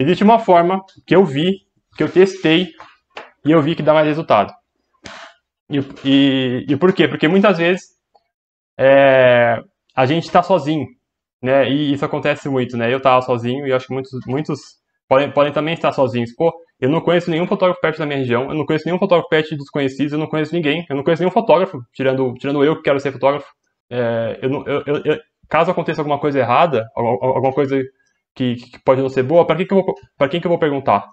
Existe uma forma que eu vi, que eu testei e eu vi que dá mais resultado. E, e, e por quê? Porque muitas vezes é, a gente está sozinho, né? E isso acontece muito, né? Eu estava sozinho e acho que muitos, muitos podem, podem também estar sozinhos. Pô, eu não conheço nenhum fotógrafo perto da minha região, eu não conheço nenhum fotógrafo perto dos conhecidos, eu não conheço ninguém, eu não conheço nenhum fotógrafo, tirando, tirando eu que quero ser fotógrafo. É, eu eu, eu, caso aconteça alguma coisa errada, alguma coisa que, que pode não ser boa, para que quem que eu vou perguntar,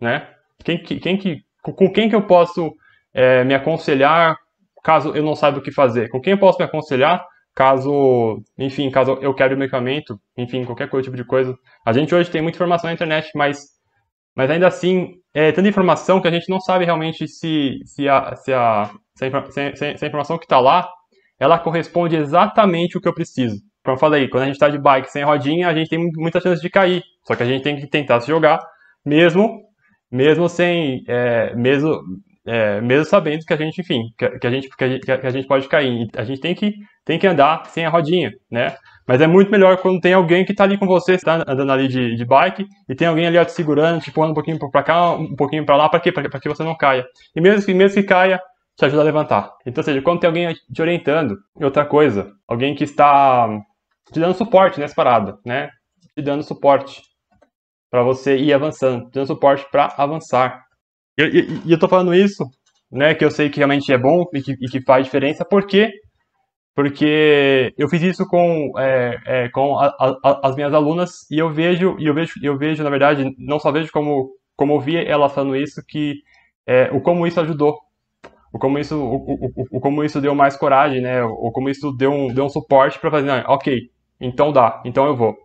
né? Quem que, quem que, com quem que eu posso é, me aconselhar caso eu não saiba o que fazer? Com quem eu posso me aconselhar caso, enfim, caso eu quebre o medicamento, enfim, qualquer coisa, tipo de coisa. A gente hoje tem muita informação na internet, mas, mas ainda assim, é tanta informação que a gente não sabe realmente se, se, a, se, a, se, a, se a informação que está lá, ela corresponde exatamente o que eu preciso como eu falei, quando a gente está de bike sem rodinha, a gente tem muita chance de cair. Só que a gente tem que tentar se jogar, mesmo, mesmo sem, é, mesmo, é, mesmo sabendo que a gente, enfim, que, que, a gente, que, a gente, que a gente pode cair. A gente tem que, tem que andar sem a rodinha, né? Mas é muito melhor quando tem alguém que está ali com você, está andando ali de, de, bike, e tem alguém ali ó, te segurando, te pondo um pouquinho para cá, um pouquinho para lá, para quê? Para que você não caia. E mesmo que, mesmo que caia, te ajuda a levantar. Então, ou seja, quando tem alguém te orientando. E outra coisa, alguém que está te dando suporte nessa parada, né? Te dando suporte para você ir avançando, te dando suporte para avançar. E eu, eu, eu, tô falando isso, né? Que eu sei que realmente é bom e que, e que faz diferença, porque porque eu fiz isso com, é, é, com a, a, as minhas alunas e eu vejo e eu vejo eu vejo na verdade não só vejo como como eu vi elas falando isso que é, o como isso ajudou o como isso o, o, o, como isso deu mais coragem né o, como isso deu um, deu um suporte para fazer não, ok então dá, então eu vou.